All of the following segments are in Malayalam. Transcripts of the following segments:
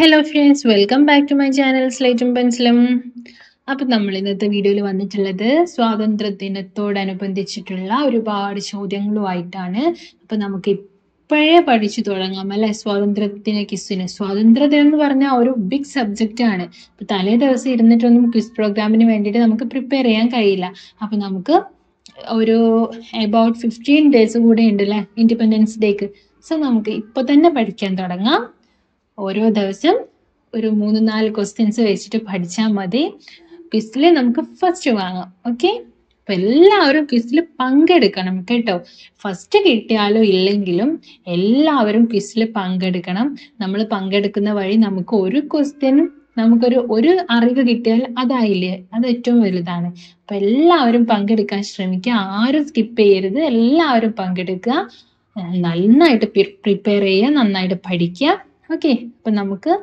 hello friends welcome back to my channel സ്ലേറ്റും പെൻസിലും അപ്പം നമ്മൾ ഇന്നത്തെ വീഡിയോയിൽ വന്നിട്ടുള്ളത് ദിനത്തോടനുബന്ധിച്ചിട്ടുള്ള ഒരുപാട് ചോദ്യങ്ങളുമായിട്ടാണ് അപ്പം നമുക്ക് ഇപ്പോഴേ പഠിച്ചു തുടങ്ങാം അല്ലെ സ്വാതന്ത്ര്യദിന സ്വാതന്ത്ര്യ ദിനം എന്ന് പറഞ്ഞാൽ ഒരു ബിഗ് സബ്ജക്റ്റ് ആണ് ഇപ്പം തലേ ദിവസം ഇരുന്നിട്ടൊന്നും ക്വിസ് പ്രോഗ്രാമിന് വേണ്ടിയിട്ട് നമുക്ക് പ്രിപ്പയർ ചെയ്യാൻ കഴിയില്ല അപ്പം നമുക്ക് ഒരു അബൌട്ട് ഫിഫ്റ്റീൻ ഡേയ്സ് കൂടെ ഉണ്ട് അല്ലേ ഇൻഡിപെൻഡൻസ് ഡേക്ക് സോ നമുക്ക് ഇപ്പൊ തന്നെ പഠിക്കാൻ തുടങ്ങാം ഓരോ ദിവസം ഒരു മൂന്ന് നാല് ക്വസ്റ്റ്യൻസ് വെച്ചിട്ട് പഠിച്ചാൽ മതി ക്വിസ്റ്റില് നമുക്ക് ഫസ്റ്റ് വാങ്ങാം ഓക്കെ അപ്പൊ എല്ലാവരും ക്വിസ്റ്റില് പങ്കെടുക്കണം കേട്ടോ ഫസ്റ്റ് കിട്ടിയാലോ ഇല്ലെങ്കിലും എല്ലാവരും ക്വിസ്റ്റില് പങ്കെടുക്കണം നമ്മൾ പങ്കെടുക്കുന്ന വഴി നമുക്ക് ഒരു ക്വസ്റ്റ്യനും നമുക്കൊരു ഒരു അറിവ് കിട്ടിയാൽ അതായില്ലേ അത് ഏറ്റവും വലുതാണ് അപ്പൊ എല്ലാവരും പങ്കെടുക്കാൻ ശ്രമിക്കുക ആരും സ്കിപ്പ് ചെയ്യരുത് എല്ലാവരും പങ്കെടുക്കുക നന്നായിട്ട് പ്രിപ്പയർ ചെയ്യുക നന്നായിട്ട് പഠിക്കുക ഓക്കെ അപ്പൊ നമുക്ക്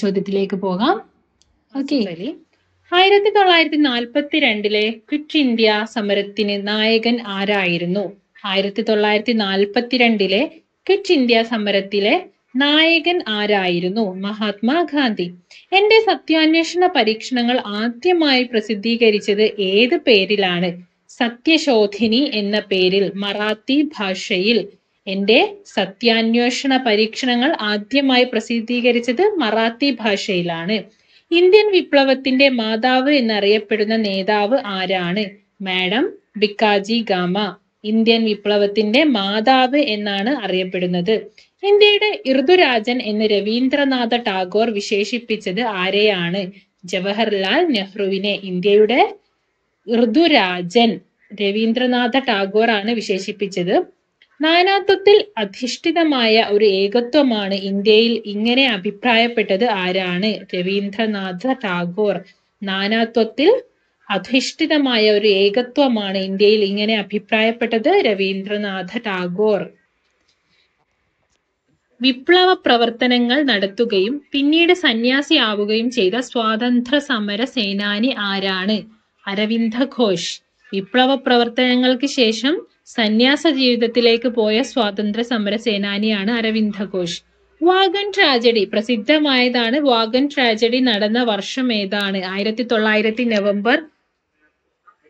ചോദ്യത്തിലേക്ക് പോകാം ഓക്കെ ആയിരത്തി തൊള്ളായിരത്തി നാൽപ്പത്തി രണ്ടിലെ ക്വിറ്റ് ഇന്ത്യ സമരത്തിന് നായകൻ ആരായിരുന്നു ആയിരത്തി തൊള്ളായിരത്തി രണ്ടിലെ ക്വിറ്റ് ഇന്ത്യ സമരത്തിലെ നായകൻ ആരായിരുന്നു മഹാത്മാഗാന്ധി എന്റെ സത്യാന്വേഷണ പരീക്ഷണങ്ങൾ ആദ്യമായി പ്രസിദ്ധീകരിച്ചത് ഏത് പേരിലാണ് സത്യശോധിനി എന്ന പേരിൽ മറാത്തി ഭാഷയിൽ എന്റെ സത്യാന്വേഷണ പരീക്ഷണങ്ങൾ ആദ്യമായി പ്രസിദ്ധീകരിച്ചത് മറാത്തി ഭാഷയിലാണ് ഇന്ത്യൻ വിപ്ലവത്തിന്റെ മാതാവ് എന്നറിയപ്പെടുന്ന നേതാവ് ആരാണ് മാഡം ബിക്കാജി ഗാമ ഇന്ത്യൻ വിപ്ലവത്തിന്റെ മാതാവ് എന്നാണ് അറിയപ്പെടുന്നത് ഇന്ത്യയുടെ ഋതുരാജൻ എന്ന് രവീന്ദ്രനാഥ ടാഗോർ വിശേഷിപ്പിച്ചത് ആരെയാണ് ജവഹർലാൽ നെഹ്റുവിനെ ഇന്ത്യയുടെ ഋതുരാജൻ രവീന്ദ്രനാഥ ടാഗോർ ആണ് വിശേഷിപ്പിച്ചത് നാനാത്വത്തിൽ അധിഷ്ഠിതമായ ഒരു ഏകത്വമാണ് ഇന്ത്യയിൽ ഇങ്ങനെ അഭിപ്രായപ്പെട്ടത് ആരാണ് രവീന്ദ്രനാഥ ടാഗോർ നാനാത്വത്തിൽ അധിഷ്ഠിതമായ ഒരു ഏകത്വമാണ് ഇന്ത്യയിൽ ഇങ്ങനെ അഭിപ്രായപ്പെട്ടത് രവീന്ദ്രനാഥ ടാഗോർ വിപ്ലവ പ്രവർത്തനങ്ങൾ നടത്തുകയും പിന്നീട് സന്യാസി ആവുകയും ചെയ്ത സ്വാതന്ത്ര്യ സമര സേനാനി ആരാണ് അരവിന്ദ ഘോഷ് വിപ്ലവ പ്രവർത്തനങ്ങൾക്ക് ശേഷം സന്യാസ ജീവിതത്തിലേക്ക് പോയ സ്വാതന്ത്ര്യ സമര സേനാനിയാണ് അരവിന്ദ ഘോഷ് വാഗൻ ട്രാജഡി പ്രസിദ്ധമായതാണ് വാഗൻ ട്രാജഡി നടന്ന വർഷം ഏതാണ് ആയിരത്തി തൊള്ളായിരത്തി നവംബർ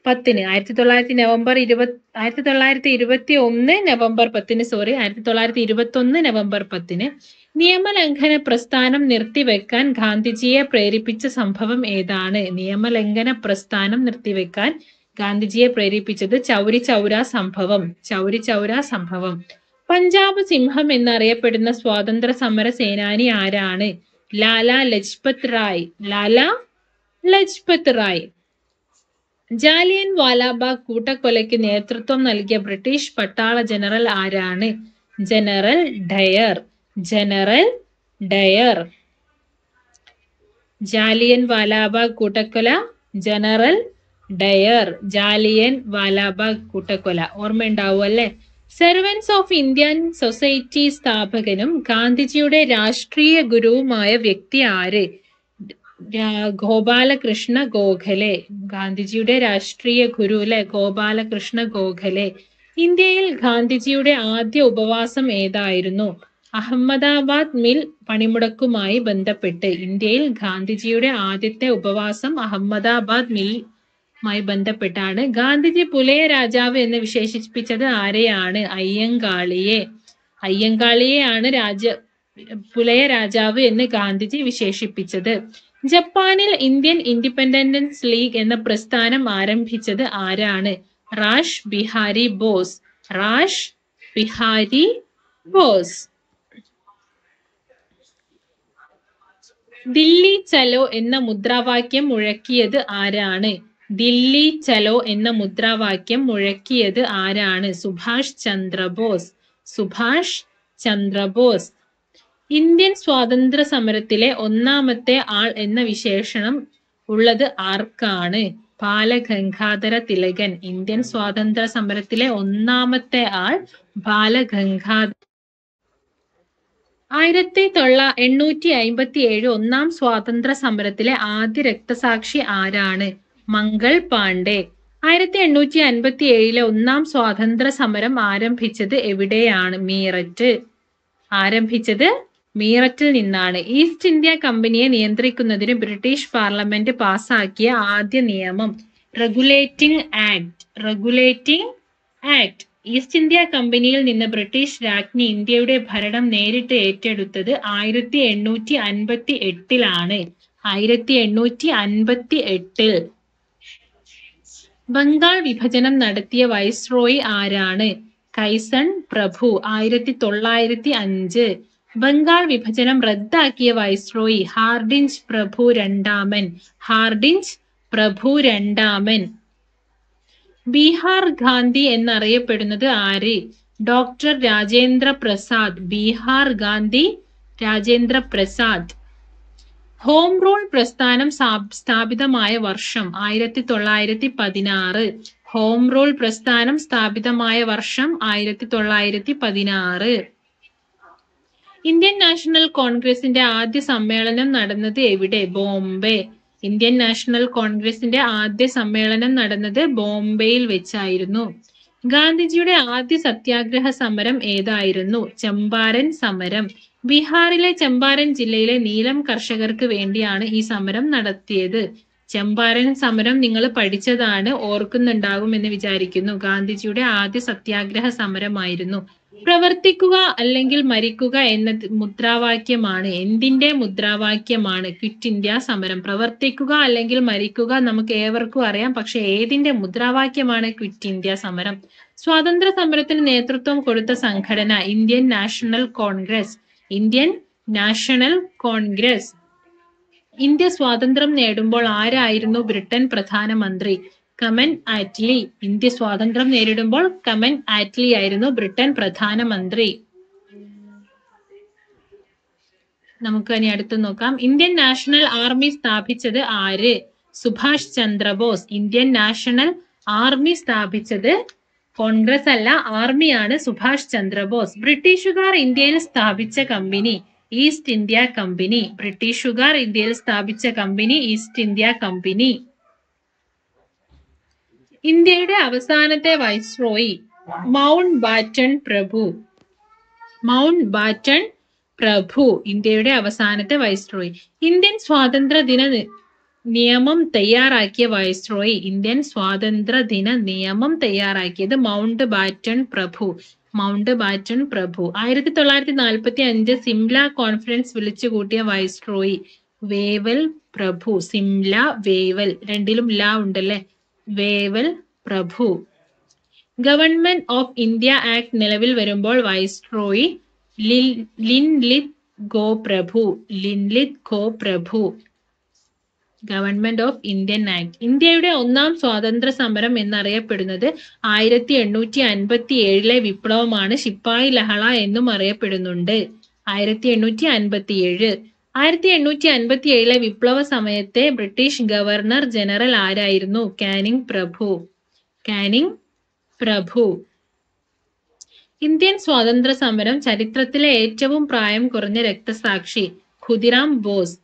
പത്തിന് ആയിരത്തി തൊള്ളായിരത്തി നവംബർ ഇരുപത് ആയിരത്തി തൊള്ളായിരത്തി ഇരുപത്തി ഒന്ന് നവംബർ പത്തിന് സോറി ആയിരത്തി തൊള്ളായിരത്തി ഇരുപത്തി ഒന്ന് നവംബർ പത്തിന് നിയമലംഘന പ്രസ്ഥാനം നിർത്തിവെക്കാൻ ഗാന്ധിജിയെ പ്രേരിപ്പിച്ച സംഭവം ഏതാണ് നിയമലംഘന പ്രസ്ഥാനം നിർത്തിവെക്കാൻ ഗാന്ധിജിയെ പ്രേരിപ്പിച്ചത് ചൗരി ചൗര സംഭവം ചൗരി ചൗര സംഭവം പഞ്ചാബ് സിംഹം എന്നറിയപ്പെടുന്ന സ്വാതന്ത്ര്യ സമര സേനാനി ആരാണ് ലാല ലജ്പത് റായ് ലാല ലജ്പത് റായ് ജാലിയൻ വാലാബാഗ് കൂട്ടക്കൊലയ്ക്ക് നേതൃത്വം നൽകിയ ബ്രിട്ടീഷ് പട്ടാള ജനറൽ ആരാണ് general Dyer general Dyer Jallian Walabagh കൂട്ടക്കൊല ജനറൽ ഡയർ ജാലിയൻ വാലാബാഗ് കൂട്ടക്കൊല ഓർമ്മയുണ്ടാവും അല്ലെ സെർവൻസ് ഓഫ് ഇന്ത്യൻ സൊസൈറ്റി സ്ഥാപകനും ഗാന്ധിജിയുടെ രാഷ്ട്രീയ ഗുരുവുമായ വ്യക്തി ആര് ഗോപാലകൃഷ്ണ ഗോഖലെ ഗാന്ധിജിയുടെ രാഷ്ട്രീയ ഗുരു അല്ലെ ഗോപാലകൃഷ്ണ ഗോഖലെ ഇന്ത്യയിൽ ഗാന്ധിജിയുടെ ആദ്യ ഉപവാസം ഏതായിരുന്നു അഹമ്മദാബാദ് മിൽ പണിമുടക്കുമായി ബന്ധപ്പെട്ട് ഇന്ത്യയിൽ ഗാന്ധിജിയുടെ ആദ്യത്തെ ഉപവാസം അഹമ്മദാബാദ് മിൽ മായി ബന്ധപ്പെട്ടാണ് ഗാന്ധിജി പുലയ രാജാവ് എന്ന് വിശേഷിപ്പിച്ചത് ആരെയാണ് അയ്യങ്കാളിയെ അയ്യങ്കാളിയെയാണ് രാജ പുലയ രാജാവ് എന്ന് ഗാന്ധിജി വിശേഷിപ്പിച്ചത് ജപ്പാനിൽ ഇന്ത്യൻ ഇൻഡിപെൻഡൻസ് ലീഗ് എന്ന പ്രസ്ഥാനം ആരംഭിച്ചത് ആരാണ് റാഷ് ബിഹാരി ബോസ് റാഷ് ബിഹാരി ബോസ് ദില്ലി ചലോ എന്ന മുദ്രാവാക്യം മുഴക്കിയത് ആരാണ് ദില്ലി ചലോ എന്ന മുദ്രാവാക്യം മുഴക്കിയത് ആരാണ് സുഭാഷ് ചന്ദ്രബോസ് സുഭാഷ് ചന്ദ്രബോസ് ഇന്ത്യൻ സ്വാതന്ത്ര്യ സമരത്തിലെ ഒന്നാമത്തെ ആൾ എന്ന വിശേഷണം ഉള്ളത് ആർക്കാണ് ബാലഗംഗാധര തിലകൻ ഇന്ത്യൻ സ്വാതന്ത്ര്യ സമരത്തിലെ ഒന്നാമത്തെ ആൾ ബാലഗംഗാധ ആയിരത്തി തൊള്ള എണ്ണൂറ്റി അയിമ്പത്തി ഏഴ് ഒന്നാം സ്വാതന്ത്ര്യ സമരത്തിലെ ആദ്യ രക്തസാക്ഷി ആരാണ് മംഗൾ പാണ്ഡെ ആയിരത്തി എണ്ണൂറ്റി അൻപത്തി ഏഴിലെ ഒന്നാം സ്വാതന്ത്ര്യ സമരം ആരംഭിച്ചത് എവിടെയാണ് മീററ്റ് ആരംഭിച്ചത് മീററ്റിൽ നിന്നാണ് ഈസ്റ്റ് ഇന്ത്യ കമ്പനിയെ നിയന്ത്രിക്കുന്നതിന് ബ്രിട്ടീഷ് പാർലമെന്റ് പാസാക്കിയ ആദ്യ നിയമം regulating act regulating act East India കമ്പനിയിൽ നിന്ന് ബ്രിട്ടീഷ് രാജ്ഞി ഇന്ത്യയുടെ ഭരണം നേരിട്ട് ഏറ്റെടുത്തത് ആയിരത്തി എണ്ണൂറ്റി അൻപത്തി എട്ടിലാണ് ആയിരത്തി എണ്ണൂറ്റി അൻപത്തി എട്ടിൽ ബംഗാൾ വിഭജനം നടത്തിയ വൈസ്രോയ് ആരാണ് കൈസൺ പ്രഭു ആയിരത്തി തൊള്ളായിരത്തി അഞ്ച് ബംഗാൾ വിഭജനം റദ്ദാക്കിയ വൈസ്രോയി ഹാർഡിഞ്ച് പ്രഭു രണ്ടാമൻ ഹാർഡിഞ്ച് പ്രഭു രണ്ടാമൻ ബീഹാർ ഗാന്ധി എന്നറിയപ്പെടുന്നത് ആര് doctor Rajendra Prasad Bihar Gandhi Rajendra Prasad home rule പ്രസ്ഥാനം സ്ഥാപിതമായ വർഷം ആയിരത്തി തൊള്ളായിരത്തി പതിനാറ് ഹോം റൂൾ പ്രസ്ഥാനം സ്ഥാപിതമായ വർഷം ആയിരത്തി തൊള്ളായിരത്തി പതിനാറ് ഇന്ത്യൻ നാഷണൽ കോൺഗ്രസിന്റെ ആദ്യ സമ്മേളനം നടന്നത് എവിടെ ബോംബെ ഇന്ത്യൻ നാഷണൽ കോൺഗ്രസിന്റെ ആദ്യ സമ്മേളനം നടന്നത് ബോംബെയിൽ വെച്ചായിരുന്നു ഗാന്ധിജിയുടെ ആദ്യ സത്യാഗ്രഹ സമരം ഏതായിരുന്നു ചമ്പാരൻ സമരം ബീഹാറിലെ ചമ്പാരൻ ജില്ലയിലെ നീലം കർഷകർക്ക് വേണ്ടിയാണ് ഈ സമരം നടത്തിയത് ചമ്പാരൻ സമരം നിങ്ങൾ പഠിച്ചതാണ് ഓർക്കുന്നുണ്ടാകും എന്ന് വിചാരിക്കുന്നു ഗാന്ധിജിയുടെ ആദ്യ സത്യാഗ്രഹ സമരമായിരുന്നു പ്രവർത്തിക്കുക അല്ലെങ്കിൽ മരിക്കുക എന്ന മുദ്രാവാക്യമാണ് എന്തിന്റെ മുദ്രാവാക്യമാണ് ക്വിറ്റ് ഇന്ത്യ സമരം പ്രവർത്തിക്കുക അല്ലെങ്കിൽ മരിക്കുക നമുക്ക് ഏവർക്കും അറിയാം പക്ഷെ ഏതിന്റെ മുദ്രാവാക്യമാണ് ക്വിറ്റ് ഇന്ത്യ സമരം സ്വാതന്ത്ര്യ സമരത്തിന് നേതൃത്വം കൊടുത്ത സംഘടന Indian National Congress Indian National Congress India സ്വാതന്ത്ര്യം നേടുമ്പോൾ ആരായിരുന്നു ബ്രിട്ടൻ പ്രധാനമന്ത്രി കമൻ ആറ്റ്ലി ഇന്ത്യ സ്വാതന്ത്ര്യം നേരിടുമ്പോൾ കമൻ ആറ്റ്ലി ആയിരുന്നു ബ്രിട്ടൻ പ്രധാനമന്ത്രി നമുക്ക് ഇനി അടുത്ത് നോക്കാം ഇന്ത്യൻ നാഷണൽ ആർമി സ്ഥാപിച്ചത് ആര് Subhash Chandra Bose Indian National Army സ്ഥാപിച്ചത് കോൺഗ്രസ് അല്ല ആർമിയാണ് സുഭാഷ് ചന്ദ്രബോസ് ബ്രിട്ടീഷുകാർ ഇന്ത്യയിൽ സ്ഥാപിച്ച കമ്പനി ഈസ്റ്റ് ഇന്ത്യ കമ്പനി ബ്രിട്ടീഷുകാർ ഇന്ത്യയിൽ സ്ഥാപിച്ച കമ്പനി ഈസ്റ്റ് ഇന്ത്യ കമ്പനി ഇന്ത്യയുടെ അവസാനത്തെ വൈസ്രോയി മൗണ്ട് ബാറ്റൺ പ്രഭു മൗണ്ട് ബാറ്റൺ പ്രഭു ഇന്ത്യയുടെ അവസാനത്തെ വൈസ്രോയി ഇന്ത്യൻ സ്വാതന്ത്ര്യ ദിന നിയമം തയ്യാറാക്കിയ വൈസ്രോയി ഇന്ത്യൻ സ്വാതന്ത്ര്യ ദിന നിയമം തയ്യാറാക്കിയത് മൗണ്ട് ബാറ്റൺ പ്രഭു മൗണ്ട് ബാറ്റൺ പ്രഭു ആയിരത്തി തൊള്ളായിരത്തി നാൽപ്പത്തി അഞ്ച് സിംല കോൺഫറൻസ് വിളിച്ചുകൂട്ടിയ വൈസ്രോയി വേവൽ പ്രഭു സിംല വേവൽ രണ്ടിലും ല ഉണ്ടല്ലേ വേവൽ പ്രഭു ഗവൺമെന്റ് ഓഫ് ഇന്ത്യ ആക്ട് നിലവിൽ വരുമ്പോൾ വൈസ്ട്രോയി ലിൻലിത് ഗോ പ്രഭു ലിൻലിത് ഗോ പ്രഭു ഗവൺമെന്റ് ഓഫ് ഇന്ത്യൻ ആക്ട് ഇന്ത്യയുടെ ഒന്നാം സ്വാതന്ത്ര്യ സമരം എന്നറിയപ്പെടുന്നത് ആയിരത്തി എണ്ണൂറ്റി അൻപത്തി ഏഴിലെ വിപ്ലവമാണ് ശിപ്പായി ലഹള എന്നും അറിയപ്പെടുന്നുണ്ട് ആയിരത്തി എണ്ണൂറ്റി അൻപത്തി ഏഴ് ആയിരത്തി എണ്ണൂറ്റി അൻപത്തി ഏഴിലെ വിപ്ലവ സമയത്തെ ബ്രിട്ടീഷ് ഗവർണർ ജനറൽ ആരായിരുന്നു കാനിങ് പ്രഭു കാനിങ് പ്രഭു ഇന്ത്യൻ സ്വാതന്ത്ര്യ സമരം ചരിത്രത്തിലെ ഏറ്റവും പ്രായം കുറഞ്ഞ രക്തസാക്ഷി ഖുദിറാം ബോസ്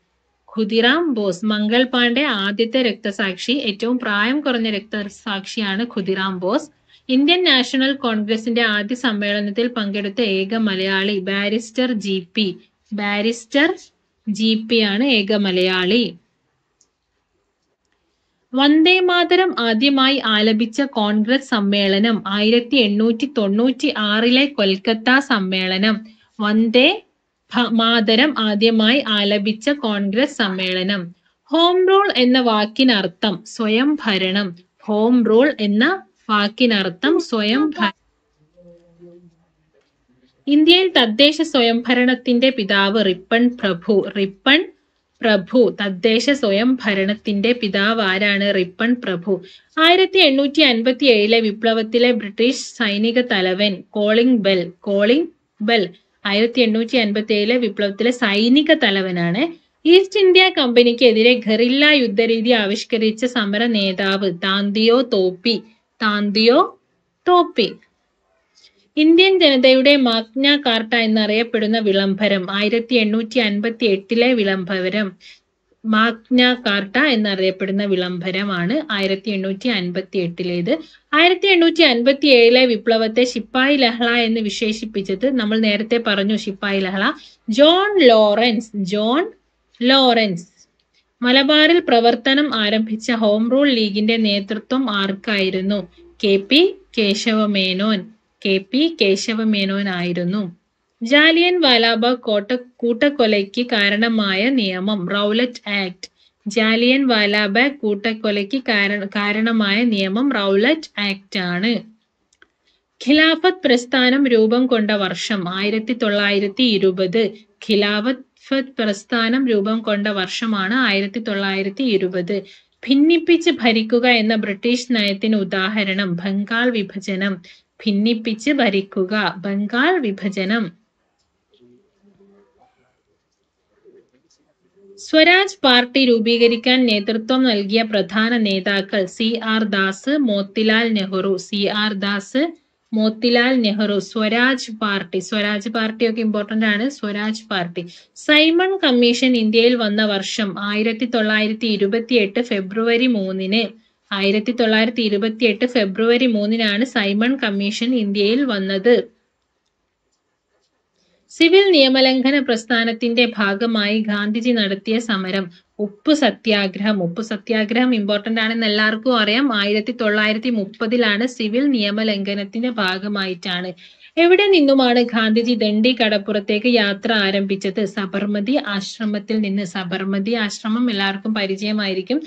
ഖുദിറാം ബോസ് മംഗൾ പാണ്ഡെ ആദ്യത്തെ രക്തസാക്ഷി ഏറ്റവും പ്രായം കുറഞ്ഞ രക്തസാക്ഷിയാണ് ഖുദിറാം ബോസ് ഇന്ത്യൻ നാഷണൽ കോൺഗ്രസിന്റെ ആദ്യ സമ്മേളനത്തിൽ പങ്കെടുത്ത ഏക Malayali barrister G P barrister G P ആണ് ഏക മലയാളി വന്ദേ മാതരം ആദ്യമായി ആലപിച്ച കോൺഗ്രസ് സമ്മേളനം ആയിരത്തി എണ്ണൂറ്റി തൊണ്ണൂറ്റി ആറിലെ കൊൽക്കത്ത സമ്മേളനം വന്ദേ മാതരം ആദ്യമായി ആലപിച്ച കോൺഗ്രസ് സമ്മേളനം ഹോം റൂൾ എന്ന വാക്കിനർത്ഥം സ്വയം ഭരണം ഹോം റൂൾ എന്ന വാക്കിനർത്ഥം സ്വയം ഭരണം ഇന്ത്യയിൽ തദ്ദേശ സ്വയംഭരണത്തിന്റെ പിതാവ് റിപ്പൺ പ്രഭു റിപ്പൺ പ്രഭു തദ്ദേശ ഭരണത്തിന്റെ പിതാവ് ആരാണ് റിപ്പൺ പ്രഭു ആയിരത്തി എണ്ണൂറ്റി അൻപത്തി ഏഴിലെ വിപ്ലവത്തിലെ ബ്രിട്ടീഷ് സൈനിക തലവൻ കോളിംഗ് ബെൽ കോളിംഗ് ബെൽ ആയിരത്തി എണ്ണൂറ്റി അൻപത്തി ഏഴിലെ വിപ്ലവത്തിലെ സൈനിക തലവനാണ് ഈസ്റ്റ് ഇന്ത്യ കമ്പനിക്കെതിരെ ഗറില്ല യുദ്ധരീതി ആവിഷ്കരിച്ച സമര നേതാവ് താന്തിയോ തോപ്പി താന്തിയോ തോപ്പി ഇന്ത്യൻ ജനതയുടെ മാഗ്ന കാർട്ട എന്നറിയപ്പെടുന്ന വിളംബരം ആയിരത്തി എണ്ണൂറ്റി അൻപത്തി എട്ടിലെ വിളംബരം മാഗ്ന കാർട്ട എന്നറിയപ്പെടുന്ന വിളംബരമാണ് ആയിരത്തി എണ്ണൂറ്റി അൻപത്തി എട്ടിലേത് ആയിരത്തി എണ്ണൂറ്റി അൻപത്തി ഏഴിലെ വിപ്ലവത്തെ ശിപ്പായി ലഹള എന്ന് വിശേഷിപ്പിച്ചത് നമ്മൾ നേരത്തെ പറഞ്ഞു ശിപ്പായി ലഹള ജോൺ ലോറൻസ് ജോൺ ലോറൻസ് മലബാറിൽ പ്രവർത്തനം ആരംഭിച്ച ഹോം റൂൾ ലീഗിന്റെ നേതൃത്വം ആർക്കായിരുന്നു K P Kesava Menon K P കേശവമേനോനായിരുന്നു ജാലിയൻ വാലാബാഗ് കോട്ട കൂട്ടക്കൊലയ്ക്ക് കാരണമായ നിയമം റൗലറ്റ് ആക്ട് ജാലിയൻ വാലാബാഗ് കൂട്ടക്കൊലയ്ക്ക് കാരണമായ നിയമം റൗലറ്റ് ആക്ട് ആണ് ഖിലാഫത്ത് പ്രസ്ഥാനം രൂപം കൊണ്ട വർഷം ആയിരത്തി തൊള്ളായിരത്തി ഇരുപത് ഖിലാഫത്ത് പ്രസ്ഥാനം രൂപം കൊണ്ട വർഷമാണ് ആയിരത്തി തൊള്ളായിരത്തി ഇരുപത് ഭിന്നിപ്പിച്ച് ഭരിക്കുക എന്ന ബ്രിട്ടീഷ് നയത്തിന് ഉദാഹരണം ബംഗാൾ വിഭജനം ഭിന്നിപ്പിച്ച് ഭരിക്കുക ബംഗാൾ വിഭജനം സ്വരാജ് പാർട്ടി രൂപീകരിക്കാൻ നേതൃത്വം നൽകിയ പ്രധാന നേതാക്കൾ C R Das Motilal Nehru C R Das Motilal Nehru Swaraj party Swaraj party ഒക്കെ ഇമ്പോർട്ടന്റ് ആണ് സ്വരാജ് പാർട്ടി സൈമൺ കമ്മീഷൻ ഇന്ത്യയിൽ വന്ന വർഷം ആയിരത്തി തൊള്ളായിരത്തി ഇരുപത്തിയെട്ട് ഫെബ്രുവരി മൂന്നിന് ആയിരത്തി തൊള്ളായിരത്തി എട്ട് ഫെബ്രുവരി മൂന്നിനാണ് സൈമൺ കമ്മീഷൻ ഇന്ത്യയിൽ വന്നത് സിവിൽ നിയമലംഘന പ്രസ്ഥാനത്തിന്റെ ഭാഗമായി ഗാന്ധിജി നടത്തിയ സമരം ഉപ്പ് സത്യാഗ്രഹം ഉപ്പ് സത്യാഗ്രഹം ഇമ്പോർട്ടന്റ് ആണെന്ന് എല്ലാവർക്കും അറിയാം ആയിരത്തി തൊള്ളായിരത്തി മുപ്പതിലാണ് സിവിൽ നിയമലംഘനത്തിന്റെ ഭാഗമായിട്ടാണ് എവിടെ നിന്നുമാണ് ഗാന്ധിജി ദണ്ഡി കടപ്പുറത്തേക്ക് യാത്ര ആരംഭിച്ചത് സബർമതി ആശ്രമത്തിൽ നിന്ന് സബർമതി ആശ്രമം എല്ലാവർക്കും പരിചയമായിരിക്കും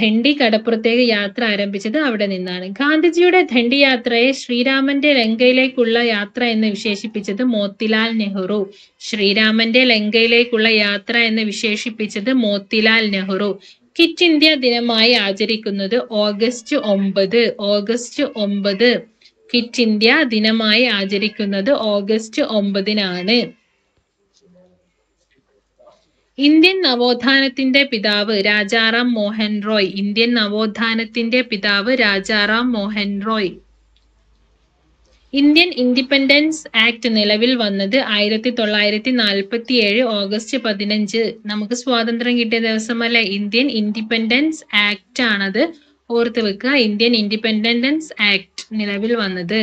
ധണ്ടി കടപ്പുറത്തേക്ക് യാത്ര ആരംഭിച്ചത് അവിടെ നിന്നാണ് ഗാന്ധിജിയുടെ ധണ്ടി യാത്രയെ ശ്രീരാമന്റെ ലങ്കയിലേക്കുള്ള യാത്ര എന്ന് വിശേഷിപ്പിച്ചത് മോത്തിലാൽ നെഹ്റു ശ്രീരാമന്റെ ലങ്കയിലേക്കുള്ള യാത്ര എന്ന് വിശേഷിപ്പിച്ചത് മോത്തിലാൽ നെഹ്റു കിറ്റ് ഇന്ത്യ ദിനമായി ആചരിക്കുന്നത് ഓഗസ്റ്റ് ഒമ്പത് ഓഗസ്റ്റ് ഒമ്പത് കിറ്റ് ഇന്ത്യ ദിനമായി ആചരിക്കുന്നത് ഓഗസ്റ്റ് ഒമ്പതിനാണ് ഇന്ത്യൻ നവോത്ഥാനത്തിന്റെ പിതാവ് രാജാറാം മോഹൻ റോയ് ഇന്ത്യൻ നവോത്ഥാനത്തിന്റെ പിതാവ് Rajaram Mohan Roy Indian independence act നിലവിൽ വന്നത് ആയിരത്തി തൊള്ളായിരത്തി നാൽപ്പത്തി ഏഴ് ഓഗസ്റ്റ് പതിനഞ്ച് നമുക്ക് സ്വാതന്ത്ര്യം കിട്ടിയ ദിവസമല്ല ഇന്ത്യൻ ഇൻഡിപെൻഡൻസ് ആക്ട് ആണത് ഓർത്ത് വെക്കുക ഇന്ത്യൻ ഇൻഡിപെൻഡൻസ് ആക്ട് നിലവിൽ വന്നത്